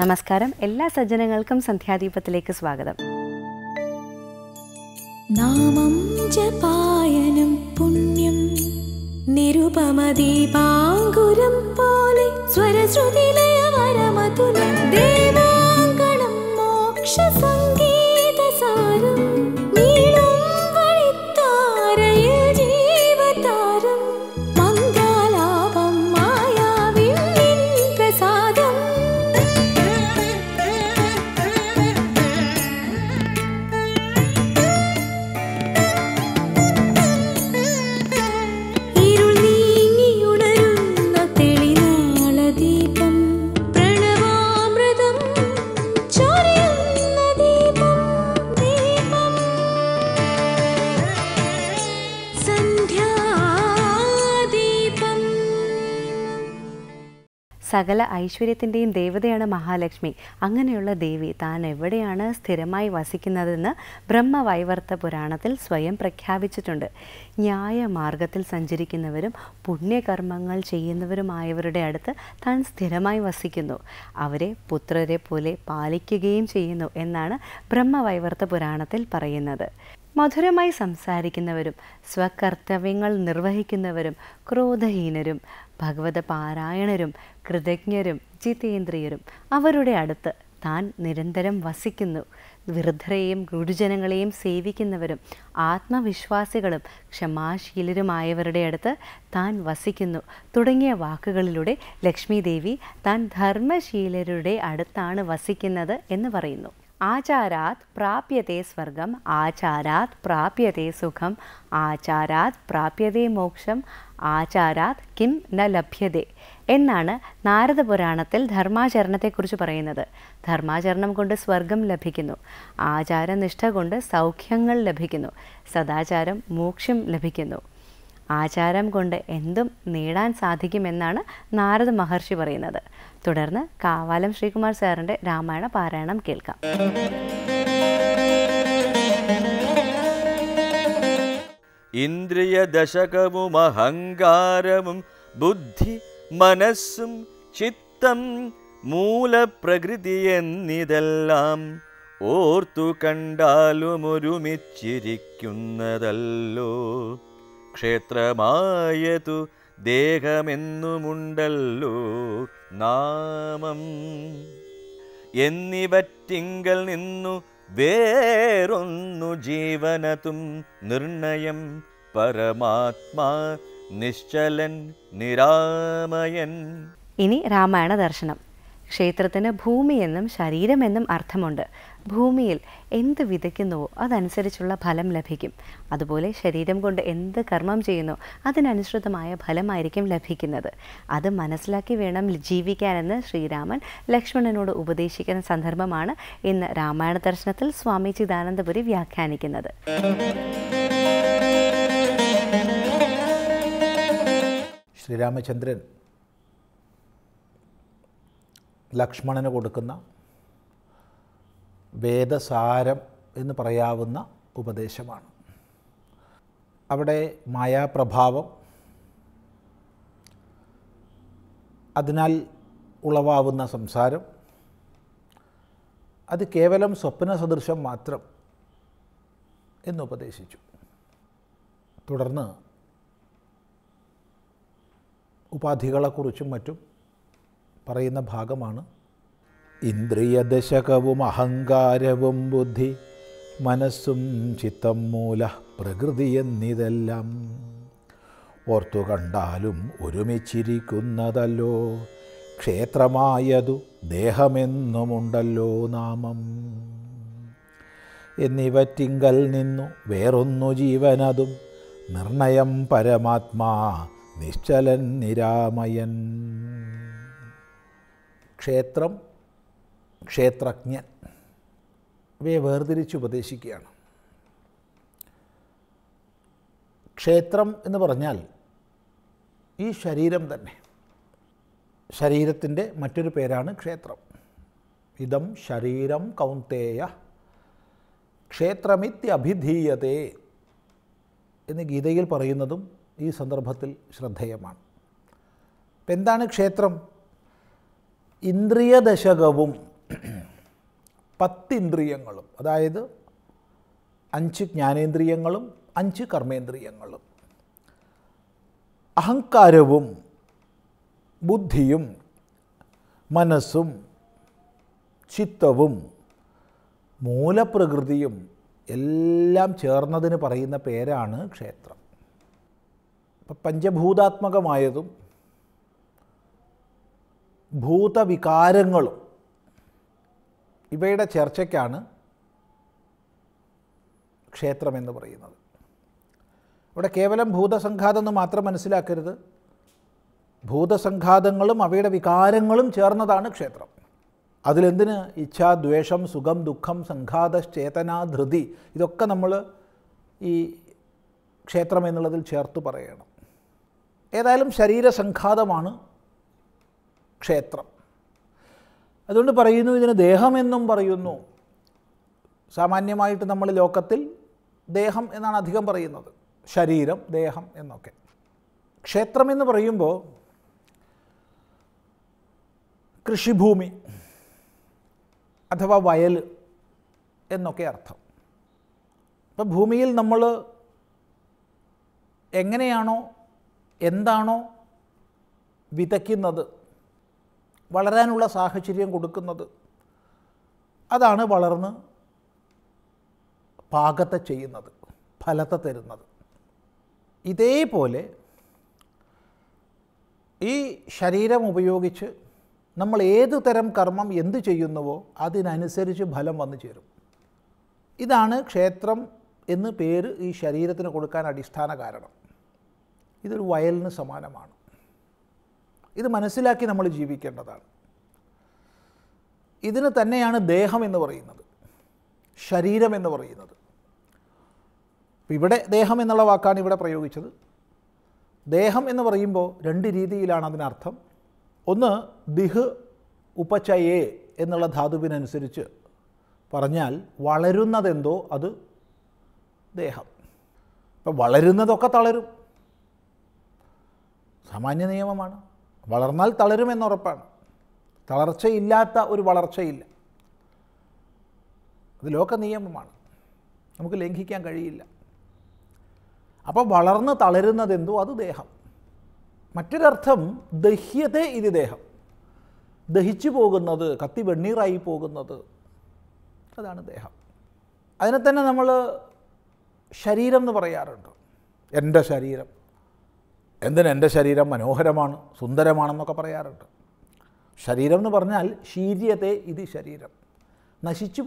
നമസ്കാരം എല്ലാ സജ്ജനങ്ങൾക്കും സന്ധ്യാദീപത്തിലേക്ക് സ്വാഗതം നാമം ജപായനം പുണ്യം നിരുപമദീപാങ്കുരം പോലെ സ്വരശ്രുതിലയ വരമതുലം ദേവ സകല ഐശ്വര്യത്തിൻ്റെയും ദേവതയാണ് മഹാലക്ഷ്മി അങ്ങനെയുള്ള ദേവി താൻ എവിടെയാണ് സ്ഥിരമായി വസിക്കുന്നതെന്ന് ബ്രഹ്മവൈവർത്ത പുരാണത്തിൽ സ്വയം പ്രഖ്യാപിച്ചിട്ടുണ്ട് ന്യായമാർഗത്തിൽ സഞ്ചരിക്കുന്നവരും പുണ്യകർമ്മങ്ങൾ ചെയ്യുന്നവരുമായവരുടെ അടുത്ത് താൻ സ്ഥിരമായി വസിക്കുന്നു അവരെ പുത്രരെ പോലെ പാലിക്കുകയും ചെയ്യുന്നു എന്നാണ് ബ്രഹ്മവൈവർത്ത പുരാണത്തിൽ പറയുന്നത് മധുരമായി സംസാരിക്കുന്നവരും സ്വകർത്തവ്യങ്ങൾ നിർവഹിക്കുന്നവരും ക്രോധഹീനരും ഭഗവത പാരായണരും കൃതജ്ഞരും ജിതേന്ദ്രിയരും അവരുടെ അടുത്ത് താൻ നിരന്തരം വസിക്കുന്നു വൃദ്ധരെയും ഗുരുജനങ്ങളെയും സേവിക്കുന്നവരും ആത്മവിശ്വാസികളും ക്ഷമാശീലരുമായവരുടെ അടുത്ത് താൻ വസിക്കുന്നു തുടങ്ങിയ വാക്കുകളിലൂടെ ലക്ഷ്മി ദേവി താൻ ധർമ്മശീലരുടെ അടുത്താണ് വസിക്കുന്നത് എന്ന് പറയുന്നു ആചാരാത് പ്രാപ്യത്തെ സ്വർഗം ആചാരാത് പ്രാപ്യത്തെ സുഖം ആചാരാത് പ്രാപ്യതേ മോക്ഷം ആചാരാത് കിം ന ലഭ്യതേ എന്നാണ് നാരദ പുരാണത്തിൽ ധർമാചരണത്തെക്കുറിച്ച് പറയുന്നത് ധർമാചരണം കൊണ്ട് സ്വർഗം ലഭിക്കുന്നു ആചാരനിഷ്ഠ കൊണ്ട് സൗഖ്യങ്ങൾ ലഭിക്കുന്നു സദാചാരം മോക്ഷം ലഭിക്കുന്നു ആചാരം കൊണ്ട് എന്തും നേടാൻ സാധിക്കുമെന്നാണ് നാരദ മഹർഷി പറയുന്നത് തുടർന്ന് കാവാലം ശ്രീകുമാർ സാറിൻ്റെ രാമായണ പാരായണം കേൾക്കാം ഇന്ദ്രിയദശകവും അഹങ്കാരവും ബുദ്ധി മനസ്സും ചിത്തം മൂലപ്രകൃതി എന്നിതെല്ലാം ഓർത്തു കണ്ടാലും ഒരുമിച്ചിരിക്കുന്നതല്ലോ ക്ഷേത്രമായതു ദേഹമെന്നുമുണ്ടല്ലോ നാമം എന്നിവറ്റിങ്കൽ നിന്നു വേറൊന്നു ജീവനതും നിർണയം പരമാത്മാ നിശ്ചലൻ നിരാമയൻ ഇനി രാമായണ ദർശനം ക്ഷേത്രത്തിന് ഭൂമിയെന്നും ശരീരമെന്നും അർത്ഥമുണ്ട് ഭൂമിയിൽ എന്ത് വിതയ്ക്കുന്നുവോ അതനുസരിച്ചുള്ള ഫലം ലഭിക്കും അതുപോലെ ശരീരം കൊണ്ട് എന്ത് കർമ്മം ചെയ്യുന്നു അതിനനുസൃതമായ ഫലമായിരിക്കും ലഭിക്കുന്നത് അത് മനസ്സിലാക്കി വേണം ജീവിക്കാനെന്ന് ശ്രീരാമൻ ലക്ഷ്മണനോട് ഉപദേശിക്കുന്ന സന്ദർഭമാണ് ഇന്ന് രാമായണ ദർശനത്തിൽ സ്വാമി ചിദാനന്ദപുരി വ്യാഖ്യാനിക്കുന്നത് ശ്രീരാമചന്ദ്രൻ ലക്ഷ്മണന് കൊടുക്കുന്ന വേദസാരം എന്ന് പറയാവുന്ന ഉപദേശമാണ് അവിടെ മായാപ്രഭാവം അതിനാൽ ഉളവാവുന്ന സംസാരം അത് കേവലം സ്വപ്ന സദൃശം മാത്രം എന്നുപദേശിച്ചു തുടർന്ന് ഉപാധികളെക്കുറിച്ചും മറ്റും പറയുന്ന ഭാഗമാണ് ഇന്ദ്രിയദശകവും അഹങ്കാരവും ബുദ്ധി മനസ്സും ചിത്തം മൂല പ്രകൃതി എന്നിതെല്ലാം ഓർത്തു കണ്ടാലും ഒരുമിച്ചിരിക്കുന്നതല്ലോ ക്ഷേത്രമായതു ദേഹമെന്നുമുണ്ടല്ലോ നാമം എന്നിവറ്റിങ്കൽ നിന്നു വേറൊന്നു ജീവനതും നിർണയം പരമാത്മാ നിശ്ചലൻ നിരാമയൻ ക്ഷേത്രം ക്ഷേത്രജ്ഞൻ ഇവയെ വേർതിരിച്ച് ഉപദേശിക്കുകയാണ് ക്ഷേത്രം എന്ന് പറഞ്ഞാൽ ഈ ശരീരം തന്നെ ശരീരത്തിൻ്റെ മറ്റൊരു പേരാണ് ക്ഷേത്രം ഇതം ശരീരം കൗന്തേയ ക്ഷേത്രമിത്യഭിധീയതേ എന്ന് ഗീതയിൽ പറയുന്നതും ഈ സന്ദർഭത്തിൽ ശ്രദ്ധേയമാണ് അപ്പം എന്താണ് ക്ഷേത്രം ഇന്ദ്രിയദശകവും പത്തിന്ദ്രിയങ്ങളും അതായത് അഞ്ച് ജ്ഞാനേന്ദ്രിയങ്ങളും അഞ്ച് കർമ്മേന്ദ്രിയങ്ങളും അഹങ്കാരവും ബുദ്ധിയും മനസ്സും ചിത്തവും മൂലപ്രകൃതിയും എല്ലാം ചേർന്നതിന് പറയുന്ന പേരാണ് ക്ഷേത്രം ഇപ്പം പഞ്ചഭൂതാത്മകമായതും ഭൂതവികാരങ്ങളും ഇവയുടെ ചർച്ചയ്ക്കാണ് ക്ഷേത്രമെന്ന് പറയുന്നത് ഇവിടെ കേവലം ഭൂതസംഘാതം എന്ന് മാത്രം മനസ്സിലാക്കരുത് ഭൂതസംഘാതങ്ങളും അവയുടെ വികാരങ്ങളും ചേർന്നതാണ് ക്ഷേത്രം അതിലെന്തിന് ഇച്ഛ ദ്വേഷം സുഖം ദുഃഖം സംഘാതശ്ചേതന ധൃതി ഇതൊക്കെ നമ്മൾ ഈ ക്ഷേത്രം എന്നുള്ളതിൽ ചേർത്ത് പറയണം ഏതായാലും ശരീരസംഘാതമാണ് ക്ഷേത്രം അതുകൊണ്ട് പറയുന്നു ഇതിന് ദേഹമെന്നും പറയുന്നു സാമാന്യമായിട്ട് നമ്മൾ ലോകത്തിൽ ദേഹം എന്നാണ് അധികം പറയുന്നത് ശരീരം ദേഹം എന്നൊക്കെ ക്ഷേത്രമെന്ന് പറയുമ്പോൾ കൃഷിഭൂമി അഥവാ വയൽ എന്നൊക്കെ അർത്ഥം അപ്പം ഭൂമിയിൽ നമ്മൾ എങ്ങനെയാണോ എന്താണോ വിതയ്ക്കുന്നത് വളരാനുള്ള സാഹചര്യം കൊടുക്കുന്നത് അതാണ് വളർന്ന് പാകത്തെ ചെയ്യുന്നത് ഫലത്തെ തരുന്നത് ഇതേപോലെ ഈ ശരീരം ഉപയോഗിച്ച് നമ്മൾ ഏതു തരം കർമ്മം എന്ത് ചെയ്യുന്നുവോ അതിനനുസരിച്ച് ഫലം വന്നു ചേരും ഇതാണ് ക്ഷേത്രം എന്ന് പേര് ഈ ശരീരത്തിന് കൊടുക്കാൻ അടിസ്ഥാന കാരണം ഇതൊരു വയലിന് സമാനമാണ് ഇത് മനസ്സിലാക്കി നമ്മൾ ജീവിക്കേണ്ടതാണ് ഇതിന് തന്നെയാണ് ദേഹം എന്ന് പറയുന്നത് ശരീരം എന്ന് പറയുന്നത് ഇവിടെ ദേഹം എന്നുള്ള വാക്കാണ് ഇവിടെ പ്രയോഗിച്ചത് ദേഹം എന്ന് പറയുമ്പോൾ രണ്ട് രീതിയിലാണ് അതിനർത്ഥം ഒന്ന് ദിഹ് ഉപചയേ എന്നുള്ള ധാതുവിനനുസരിച്ച് പറഞ്ഞാൽ വളരുന്നതെന്തോ അത് ദേഹം ഇപ്പം വളരുന്നതൊക്കെ തളരും സാമാന്യ നിയമമാണ് വളർന്നാൽ തളരുമെന്നുറപ്പാണ് തളർച്ചയില്ലാത്ത ഒരു വളർച്ചയില്ല അത് ലോക നിയമമാണ് നമുക്ക് ലംഘിക്കാൻ കഴിയില്ല അപ്പോൾ വളർന്ന് തളരുന്നതെന്തോ അത് ദേഹം മറ്റൊരർത്ഥം ദഹ്യതേ ഇത് ദേഹം ദഹിച്ചു പോകുന്നത് കത്തി വെണ്ണീറായി പോകുന്നത് അതാണ് ദേഹം അതിനെ തന്നെ നമ്മൾ ശരീരം എന്ന് പറയാറുണ്ട് എൻ്റെ ശരീരം എന്തിന് എൻ്റെ ശരീരം മനോഹരമാണ് സുന്ദരമാണെന്നൊക്കെ പറയാറുണ്ട് ശരീരം എന്ന് പറഞ്ഞാൽ ശീര്യത്തെ ഇത് ശരീരം നശിച്ചു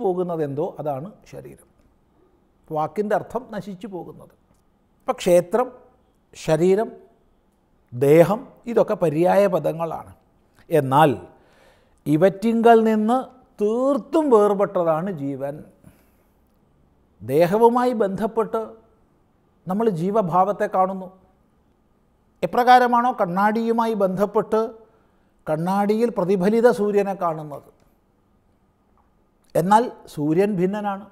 എന്തോ അതാണ് ശരീരം വാക്കിൻ്റെ അർത്ഥം നശിച്ചു പോകുന്നത് ഇപ്പം ക്ഷേത്രം ശരീരം ദേഹം ഇതൊക്കെ പര്യായ പദങ്ങളാണ് എന്നാൽ ഇവറ്റിങ്കൽ നിന്ന് തീർത്തും വേർപെട്ടതാണ് ജീവൻ ദേഹവുമായി ബന്ധപ്പെട്ട് നമ്മൾ ജീവഭാവത്തെ കാണുന്നു എപ്രകാരമാണോ കണ്ണാടിയുമായി ബന്ധപ്പെട്ട് കണ്ണാടിയിൽ പ്രതിഫലിത സൂര്യനെ കാണുന്നത് എന്നാൽ സൂര്യൻ ഭിന്നനാണ്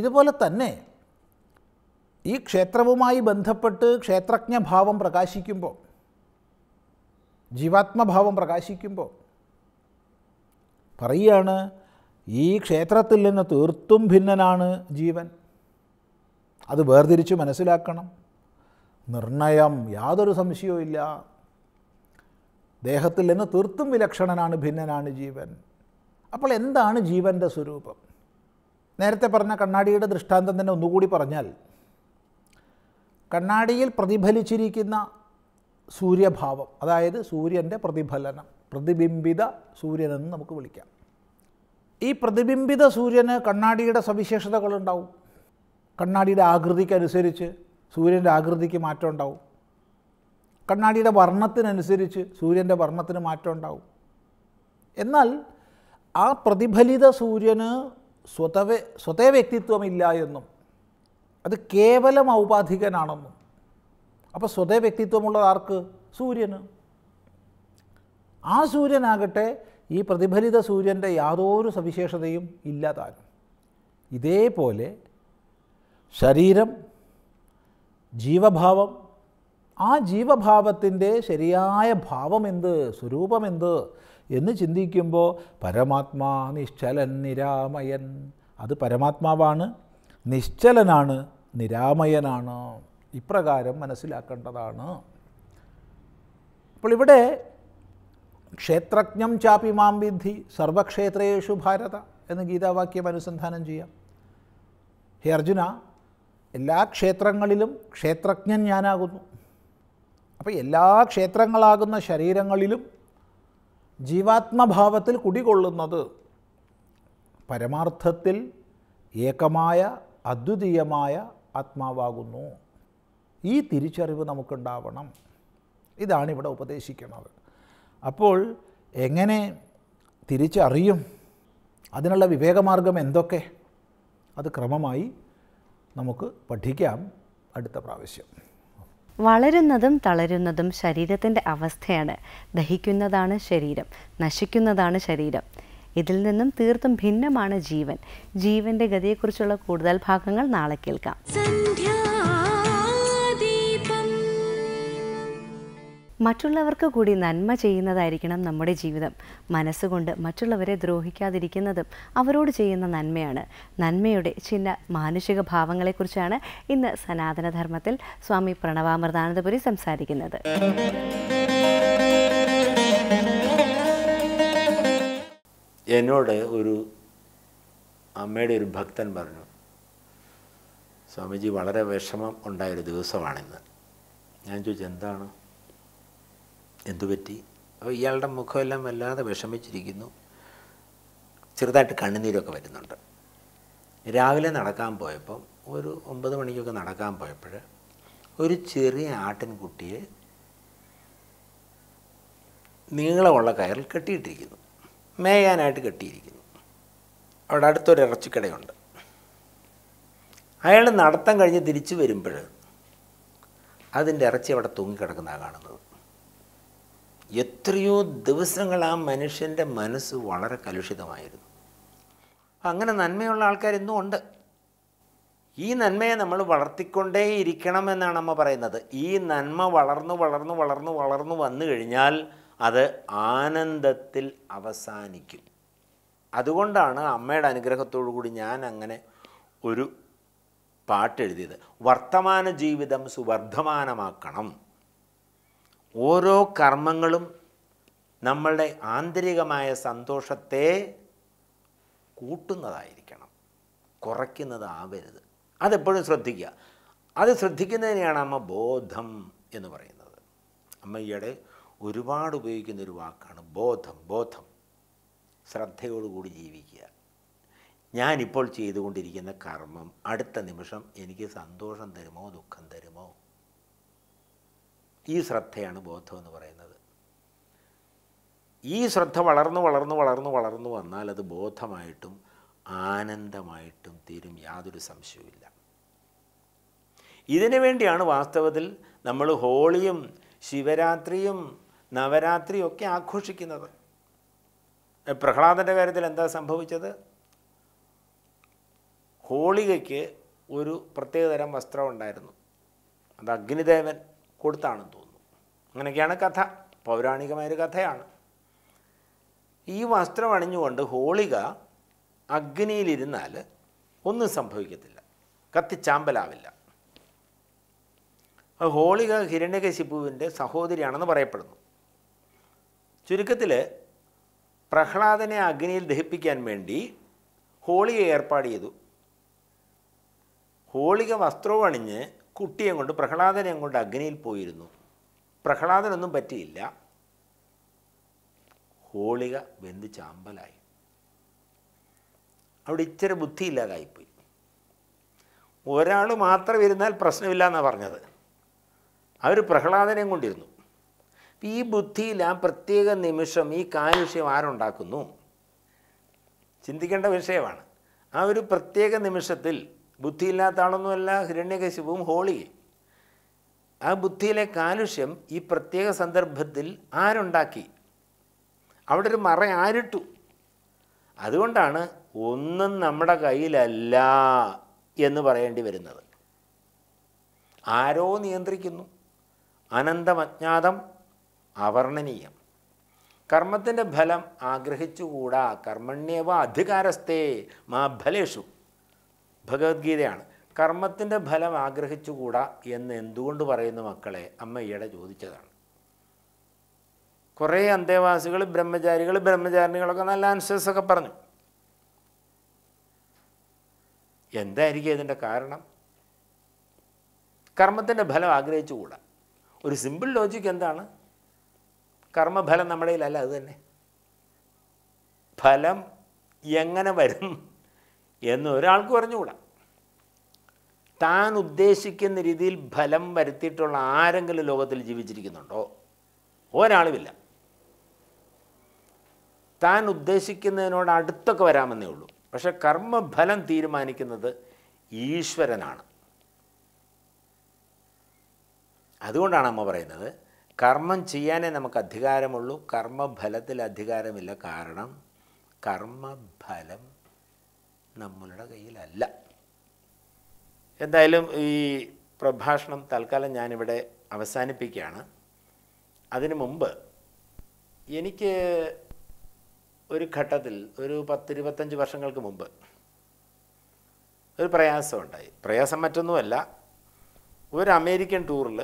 ഇതുപോലെ തന്നെ ഈ ക്ഷേത്രവുമായി ബന്ധപ്പെട്ട് ക്ഷേത്രജ്ഞഭാവം പ്രകാശിക്കുമ്പോൾ ജീവാത്മഭാവം പ്രകാശിക്കുമ്പോൾ പറയുകയാണ് ഈ ക്ഷേത്രത്തിൽ നിന്ന് തീർത്തും ഭിന്നനാണ് ജീവൻ അത് വേർതിരിച്ച് മനസ്സിലാക്കണം നിർണയം യാതൊരു സംശയവുമില്ല ദേഹത്തിൽ നിന്ന് തീർത്തും വിലക്ഷണനാണ് ഭിന്നനാണ് ജീവൻ അപ്പോൾ എന്താണ് ജീവൻ്റെ സ്വരൂപം നേരത്തെ പറഞ്ഞ കണ്ണാടിയുടെ ദൃഷ്ടാന്തം തന്നെ ഒന്നുകൂടി പറഞ്ഞാൽ കണ്ണാടിയിൽ പ്രതിഫലിച്ചിരിക്കുന്ന സൂര്യഭാവം അതായത് സൂര്യൻ്റെ പ്രതിഫലനം പ്രതിബിംബിത സൂര്യനെന്ന് നമുക്ക് വിളിക്കാം ഈ പ്രതിബിംബിത സൂര്യന് കണ്ണാടിയുടെ സവിശേഷതകളുണ്ടാവും കണ്ണാടിയുടെ ആകൃതിക്കനുസരിച്ച് സൂര്യൻ്റെ ആകൃതിക്ക് മാറ്റം ഉണ്ടാവും കണ്ണാടിയുടെ വർണ്ണത്തിനനുസരിച്ച് സൂര്യൻ്റെ വർണ്ണത്തിന് മാറ്റം ഉണ്ടാവും എന്നാൽ ആ പ്രതിഫലിത സൂര്യന് സ്വതവേ സ്വതേ വ്യക്തിത്വമില്ല എന്നും അത് കേവലം ഔപാധികനാണെന്നും അപ്പോൾ സ്വതേ വ്യക്തിത്വമുള്ളത് ആർക്ക് സൂര്യന് ആ സൂര്യനാകട്ടെ ഈ പ്രതിഫലിത സൂര്യൻ്റെ യാതൊരു സവിശേഷതയും ഇല്ലാതാകും ഇതേപോലെ ശരീരം ജീവഭാവം ആ ജീവഭാവത്തിൻ്റെ ശരിയായ ഭാവമെന്ത് സ്വരൂപമെന്ത് എന്ന് ചിന്തിക്കുമ്പോൾ പരമാത്മാ നിശ്ചലൻ നിരാമയൻ അത് പരമാത്മാവാണ് നിശ്ചലനാണ് നിരാമയനാണ് ഇപ്രകാരം മനസ്സിലാക്കേണ്ടതാണ് അപ്പോൾ ഇവിടെ ക്ഷേത്രജ്ഞം ചാപ്പി മാം വിധി സർവക്ഷേത്രേഷു ഭാരത എന്ന് ഗീതാവാക്യം അനുസന്ധാനം ചെയ്യാം ഹേ അർജുന എല്ലാ ക്ഷേത്രങ്ങളിലും ക്ഷേത്രജ്ഞൻ ഞാനാകുന്നു അപ്പോൾ എല്ലാ ക്ഷേത്രങ്ങളാകുന്ന ശരീരങ്ങളിലും ജീവാത്മഭാവത്തിൽ കുടികൊള്ളുന്നത് പരമാർത്ഥത്തിൽ ഏകമായ അദ്വിതീയമായ ആത്മാവാകുന്നു ഈ തിരിച്ചറിവ് നമുക്കുണ്ടാവണം ഇതാണ് ഇവിടെ ഉപദേശിക്കുന്നത് അപ്പോൾ എങ്ങനെ തിരിച്ചറിയും അതിനുള്ള വിവേകമാർഗം എന്തൊക്കെ അത് ക്രമമായി നമുക്ക് പഠിക്കാം അടുത്ത പ്രാവശ്യം വളരുന്നതും തളരുന്നതും ശരീരത്തിൻ്റെ അവസ്ഥയാണ് ദഹിക്കുന്നതാണ് ശരീരം നശിക്കുന്നതാണ് ശരീരം ഇതിൽ നിന്നും തീർത്തും ഭിന്നമാണ് ജീവൻ ജീവന്റെ ഗതിയെക്കുറിച്ചുള്ള കൂടുതൽ ഭാഗങ്ങൾ നാളെ കേൾക്കാം മറ്റുള്ളവർക്ക് കൂടി നന്മ ചെയ്യുന്നതായിരിക്കണം നമ്മുടെ ജീവിതം മനസ്സുകൊണ്ട് മറ്റുള്ളവരെ ദ്രോഹിക്കാതിരിക്കുന്നതും അവരോട് ചെയ്യുന്ന നന്മയാണ് നന്മയുടെ ചില മാനുഷിക ഭാവങ്ങളെക്കുറിച്ചാണ് ഇന്ന് സനാതനധർമ്മത്തിൽ സ്വാമി പ്രണവാമൃതാനന്ദപുരി സംസാരിക്കുന്നത് എന്നോട് ഒരു അമ്മയുടെ ഒരു ഭക്തൻ പറഞ്ഞു സ്വാമിജി വളരെ വിഷമം ഉണ്ടായൊരു ദിവസമാണിന്ന് ഞാൻ ചോദിച്ചു എന്താണ് എന്തുപറ്റി അപ്പോൾ ഇയാളുടെ മുഖമെല്ലാം വല്ലാതെ വിഷമിച്ചിരിക്കുന്നു ചെറുതായിട്ട് കണ്ണുനീരൊക്കെ വരുന്നുണ്ട് രാവിലെ നടക്കാൻ പോയപ്പം ഒരു ഒമ്പത് മണിക്കൊക്കെ നടക്കാൻ പോയപ്പോൾ ഒരു ചെറിയ ആട്ടിൻകുട്ടിയെ നീളമുള്ള കയറിൽ കെട്ടിയിട്ടിരിക്കുന്നു മേയാനായിട്ട് കെട്ടിയിരിക്കുന്നു അവിടെ അടുത്തൊരു ഇറച്ചിക്കടയുണ്ട് അയാൾ നടത്താൻ കഴിഞ്ഞ് തിരിച്ചു വരുമ്പോൾ അതിൻ്റെ ഇറച്ചി അവിടെ തൂങ്ങിക്കിടക്കുന്നതാണ് കാണുന്നത് എത്രയോ ദിവസങ്ങൾ ആ മനുഷ്യൻ്റെ മനസ്സ് വളരെ കലുഷിതമായിരുന്നു അങ്ങനെ നന്മയുള്ള ആൾക്കാർ ഇന്നും ഉണ്ട് ഈ നന്മയെ നമ്മൾ വളർത്തിക്കൊണ്ടേയിരിക്കണം എന്നാണ് അമ്മ പറയുന്നത് ഈ നന്മ വളർന്നു വളർന്നു വളർന്നു വളർന്നു വന്നു കഴിഞ്ഞാൽ അത് ആനന്ദത്തിൽ അവസാനിക്കും അതുകൊണ്ടാണ് അമ്മയുടെ അനുഗ്രഹത്തോടു കൂടി ഞാൻ അങ്ങനെ ഒരു പാട്ടെഴുതിയത് വർത്തമാന ജീവിതം സുവർദ്ധമാനമാക്കണം ഓരോ കർമ്മങ്ങളും നമ്മളുടെ ആന്തരികമായ സന്തോഷത്തെ കൂട്ടുന്നതായിരിക്കണം കുറയ്ക്കുന്നതാവരുത് അതെപ്പോഴും ശ്രദ്ധിക്കുക അത് ശ്രദ്ധിക്കുന്നതിനെയാണ് അമ്മ ബോധം എന്ന് പറയുന്നത് അമ്മയുടെ ഒരുപാട് ഉപയോഗിക്കുന്ന ഒരു വാക്കാണ് ബോധം ബോധം ശ്രദ്ധയോടുകൂടി ജീവിക്കുക ഞാനിപ്പോൾ ചെയ്തുകൊണ്ടിരിക്കുന്ന കർമ്മം അടുത്ത നിമിഷം എനിക്ക് സന്തോഷം തരുമോ ദുഃഖം തരുമോ ഈ ശ്രദ്ധയാണ് ബോധം എന്ന് പറയുന്നത് ഈ ശ്രദ്ധ വളർന്നു വളർന്നു വളർന്നു വളർന്നു വന്നാൽ അത് ബോധമായിട്ടും ആനന്ദമായിട്ടും തീരും യാതൊരു സംശയവുമില്ല ഇതിനു വേണ്ടിയാണ് വാസ്തവത്തിൽ നമ്മൾ ഹോളിയും ശിവരാത്രിയും നവരാത്രിയും ഒക്കെ ആഘോഷിക്കുന്നത് പ്രഹ്ലാദൻ്റെ കാര്യത്തിൽ എന്താ സംഭവിച്ചത് ഹോളികയ്ക്ക് ഒരു പ്രത്യേകതരം വസ്ത്രം ഉണ്ടായിരുന്നു അത് അഗ്നിദേവൻ കൊടുത്താണെന്ന് തോന്നുന്നു അങ്ങനെയൊക്കെയാണ് കഥ പൗരാണികമായൊരു കഥയാണ് ഈ വസ്ത്രം അണിഞ്ഞുകൊണ്ട് ഹോളിക അഗ്നിയിലിരുന്നാൽ ഒന്നും സംഭവിക്കത്തില്ല കത്തിച്ചാമ്പലാവില്ല ഹോളിക ഹിരണ്യകശിപ്പുവിൻ്റെ സഹോദരിയാണെന്ന് പറയപ്പെടുന്നു ചുരുക്കത്തിൽ പ്രഹ്ലാദനെ അഗ്നിയിൽ ദഹിപ്പിക്കാൻ വേണ്ടി ഹോളിക ഏർപ്പാട് ചെയ്തു ഹോളിക വസ്ത്രവും അണിഞ്ഞ് കുട്ടിയെ കൊണ്ട് പ്രഹ്ലാദനെ കൊണ്ട് അഗ്നിയിൽ പോയിരുന്നു പ്രഹ്ലാദനൊന്നും പറ്റിയില്ല ഹോളിക വെന്ത് ചാമ്പലായി അവിടെ ഇച്ചിരി ബുദ്ധിയില്ലാതായിപ്പോയി ഒരാൾ മാത്രം ഇരുന്നാൽ പ്രശ്നമില്ല എന്നാണ് പറഞ്ഞത് അവർ പ്രഹ്ലാദനെയും കൊണ്ടിരുന്നു ഈ ബുദ്ധിയിൽ ആ പ്രത്യേക നിമിഷം ഈ കാലുഷ്യം ആരുണ്ടാക്കുന്നു ചിന്തിക്കേണ്ട വിഷയമാണ് ആ ഒരു പ്രത്യേക നിമിഷത്തിൽ ബുദ്ധിയില്ലാത്ത ആളൊന്നുമല്ല ഹിരണ്യകശിപവും ഹോളി ആ ബുദ്ധിയിലെ കാലുഷ്യം ഈ പ്രത്യേക സന്ദർഭത്തിൽ ആരുണ്ടാക്കി അവിടെ ഒരു മറ ആരിട്ടു അതുകൊണ്ടാണ് ഒന്നും നമ്മുടെ കയ്യിലല്ല എന്ന് പറയേണ്ടി വരുന്നത് ആരോ നിയന്ത്രിക്കുന്നു അനന്തമജ്ഞാതം അവർണനീയം കർമ്മത്തിൻ്റെ ഫലം ആഗ്രഹിച്ചുകൂടാ കർമ്മണ്യവ അധികാരസ്ഥേ മാ ഫലേഷു ഭഗവത്ഗീതയാണ് കർമ്മത്തിൻ്റെ ഫലം ആഗ്രഹിച്ചുകൂടാ എന്ന് എന്തുകൊണ്ട് പറയുന്ന മക്കളെ അമ്മ ഈയിടെ ചോദിച്ചതാണ് കുറേ അന്തേവാസികൾ ബ്രഹ്മചാരികൾ ബ്രഹ്മചാരിണികളൊക്കെ നല്ല ആൻസേഴ്സൊക്കെ പറഞ്ഞു എന്തായിരിക്കും ഇതിൻ്റെ കാരണം കർമ്മത്തിൻ്റെ ഫലം ആഗ്രഹിച്ചുകൂടാ ഒരു സിമ്പിൾ ലോജിക്ക് എന്താണ് കർമ്മഫലം നമ്മുടെ കയ്യിലല്ല അത് തന്നെ ഫലം എങ്ങനെ വരും എന്ന് ഒരാൾക്ക് പറഞ്ഞുകൂടാ താൻ ഉദ്ദേശിക്കുന്ന രീതിയിൽ ഫലം വരുത്തിയിട്ടുള്ള ആരെങ്കിലും ലോകത്തിൽ ജീവിച്ചിരിക്കുന്നുണ്ടോ ഒരാളുമില്ല താൻ ഉദ്ദേശിക്കുന്നതിനോട് അടുത്തൊക്കെ വരാമെന്നേ ഉള്ളൂ പക്ഷെ കർമ്മഫലം തീരുമാനിക്കുന്നത് ഈശ്വരനാണ് അതുകൊണ്ടാണ് അമ്മ പറയുന്നത് കർമ്മം ചെയ്യാനേ നമുക്ക് അധികാരമുള്ളൂ കർമ്മഫലത്തിൽ അധികാരമില്ല കാരണം കർമ്മഫലം നമ്മളുടെ കയ്യിലല്ല എന്തായാലും ഈ പ്രഭാഷണം തൽക്കാലം ഞാനിവിടെ അവസാനിപ്പിക്കുകയാണ് അതിനു മുമ്പ് എനിക്ക് ഒരു ഘട്ടത്തിൽ ഒരു പത്തിരുപത്തഞ്ച് വർഷങ്ങൾക്ക് മുമ്പ് ഒരു പ്രയാസം ഉണ്ടായി പ്രയാസം മറ്റൊന്നുമല്ല ഒരു അമേരിക്കൻ ടൂറിൽ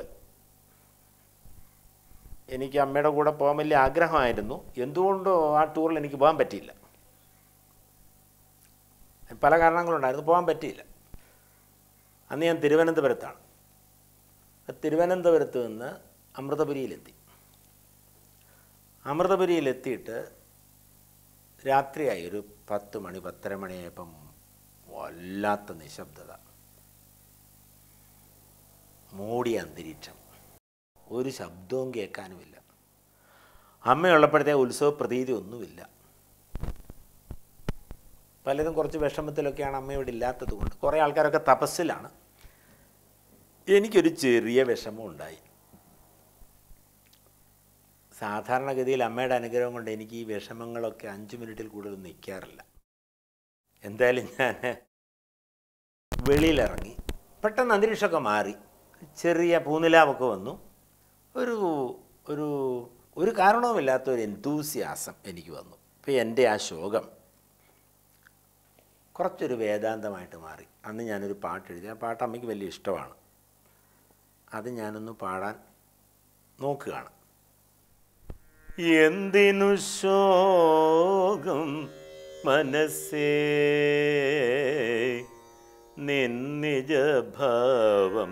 എനിക്ക് അമ്മയുടെ കൂടെ പോകാൻ വലിയ ആഗ്രഹമായിരുന്നു എന്തുകൊണ്ടോ ആ ടൂറിൽ എനിക്ക് പോകാൻ പറ്റിയില്ല പല കാരണങ്ങളുണ്ടായിരുന്നു പോകാൻ പറ്റിയില്ല അന്ന് ഞാൻ തിരുവനന്തപുരത്താണ് തിരുവനന്തപുരത്ത് നിന്ന് അമൃതപുരിയിലെത്തി അമൃതപുരിയിലെത്തിയിട്ട് രാത്രിയായി ഒരു പത്ത് മണി പത്തര മണിയായപ്പം വല്ലാത്ത നിശബ്ദത മൂടിയ അന്തരീക്ഷം ഒരു ശബ്ദവും കേൾക്കാനുമില്ല അമ്മയുള്ളപ്പോഴത്തെ ഉത്സവ പ്രതീതി ഒന്നുമില്ല പലതും കുറച്ച് വിഷമത്തിലൊക്കെയാണ് ഇവിടെ ഇല്ലാത്തത് കൊണ്ട് കുറേ ആൾക്കാരൊക്കെ തപസ്സിലാണ് എനിക്കൊരു ചെറിയ വിഷമം ഉണ്ടായി സാധാരണഗതിയിൽ അമ്മയുടെ അനുഗ്രഹം കൊണ്ട് എനിക്ക് ഈ വിഷമങ്ങളൊക്കെ അഞ്ച് മിനിറ്റിൽ കൂടുതൽ നിൽക്കാറില്ല എന്തായാലും ഞാൻ വെളിയിലിറങ്ങി പെട്ടെന്ന് അന്തരീക്ഷമൊക്കെ മാറി ചെറിയ പൂനിലാവൊക്കെ വന്നു ഒരു ഒരു ഒരു കാരണവുമില്ലാത്തൊരു എന്തൂസിയാസം എനിക്ക് വന്നു ഇപ്പം എൻ്റെ ആ ശോകം കുറച്ചൊരു വേദാന്തമായിട്ട് മാറി അന്ന് ഞാനൊരു പാട്ട് എഴുതി ആ പാട്ട് അമ്മയ്ക്ക് വലിയ ഇഷ്ടമാണ് അത് ഞാനൊന്ന് പാടാൻ നോക്കുകയാണ് എന്തിനു ശോകം മനസ്സേ നിന്നിജഭാവം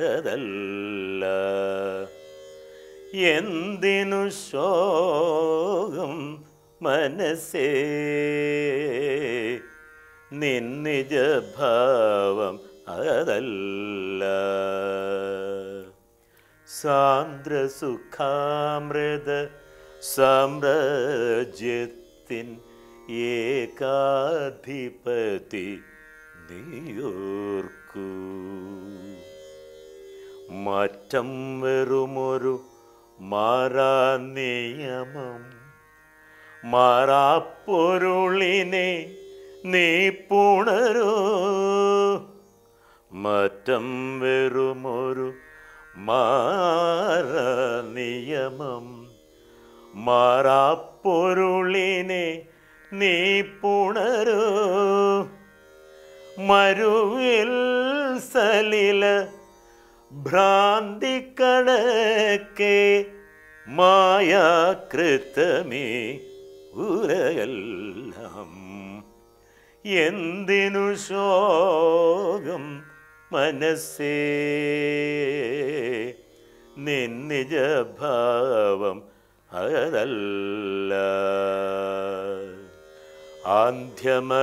അതല്ല എന്തിനു ശോകം മനസ്സേ നിന്നിജഭാവം അതല്ല സാന്ദ്രസുഖാമൃത സാമ്രാജ്യത്തിൻ ഏകാധിപതി നീയോർക്കൂ മാറ്റം വെറുമൊരു മാറാ നിയമം മാറാപ്പൊരുളിനെ നീ പുണരോ മറ്റം വെറുമൊരു മാറ നിയമം മാറാപ്പൊരുളിനെ നീ പുണരോ മരുവിൽ സലില ഭ്രാന്തിക്കണക്കെ മായാകൃത്തമേ ഉരയെല്ലാം എന്തിനു ശോകം മനസ്സേ നിന്നിജഭാവം അതല്ല ആന്ധ്യമകറ്റുക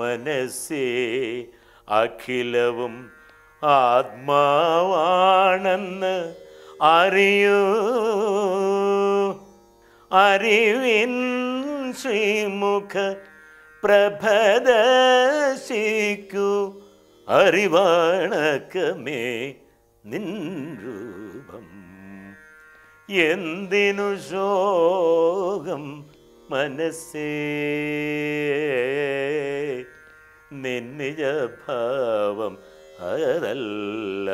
മനസ്സേ അഖിലവും ആത്മാവാണെന്ന് അറിയൂ അറിവിൻ ശ്രീമുഖ പ്രഭദശിക്കു അറിവാണക്കമേ നിൻരൂപം എന്തിനു ശോകം മനസ്സേ നിന്നിജഭാവം അതല്ല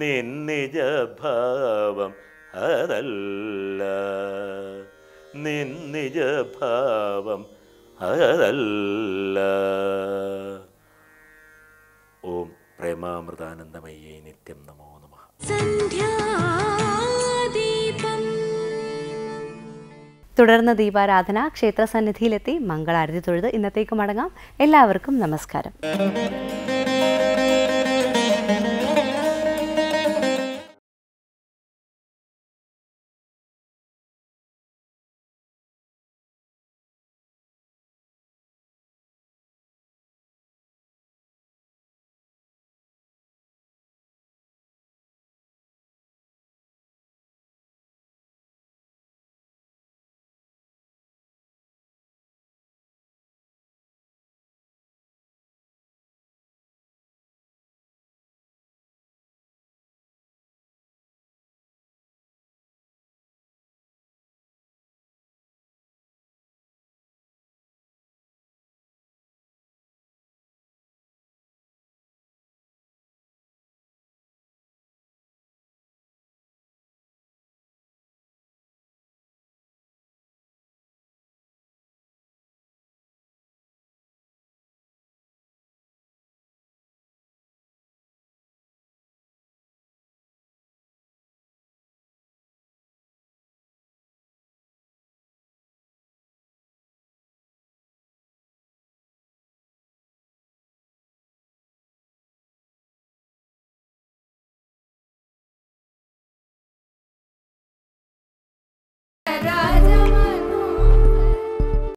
നിന്നിജഭാവം അതല്ല നിൻ നിജഭാവം അതല്ല ഓം പ്രേമാമൃതാനന്ദമയ്യേ നിത്യം നമോ നമ തുടർന്ന് ദീപാരാധന ക്ഷേത്ര സന്നിധിയിലെത്തി മംഗളാരതി തൊഴുത് ഇന്നത്തേക്ക് മടങ്ങാം എല്ലാവർക്കും നമസ്കാരം